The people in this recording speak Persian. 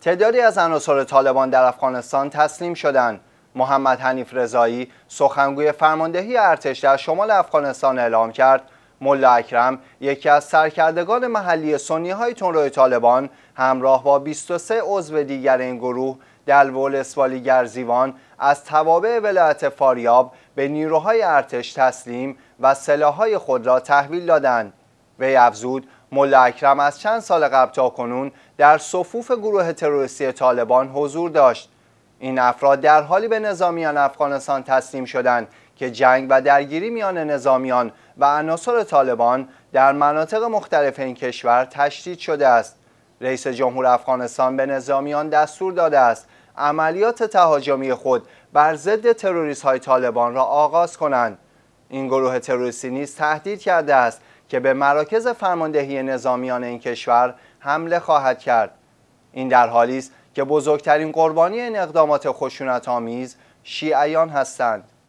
تعدادی از عناصر طالبان در افغانستان تسلیم شدند. محمد حنیف رضایی سخنگوی فرماندهی ارتش در شمال افغانستان اعلام کرد ملا اکرم یکی از سرکردگان محلی سنی های تنروی طالبان همراه با 23 عضو دیگر این گروه ول اسوالی گرزیوان از توابع ولایت فاریاب به نیروهای ارتش تسلیم و سلاحهای خود را تحویل دادند وی افزود ملا اکرم از چند سال قبل تا کنون در صفوف گروه تروریستی طالبان حضور داشت این افراد در حالی به نظامیان افغانستان تسلیم شدند که جنگ و درگیری میان نظامیان و عناصر طالبان در مناطق مختلف این کشور تشدید شده است رئیس جمهور افغانستان به نظامیان دستور داده است عملیات تهاجمی خود بر ضد تروریست های طالبان را آغاز کنند این گروه تروریستی نیز تهدید کرده است که به مراکز فرماندهی نظامیان این کشور حمله خواهد کرد این در حالی است که بزرگترین قربانی این اقدامات خشونت آمیز شیعیان هستند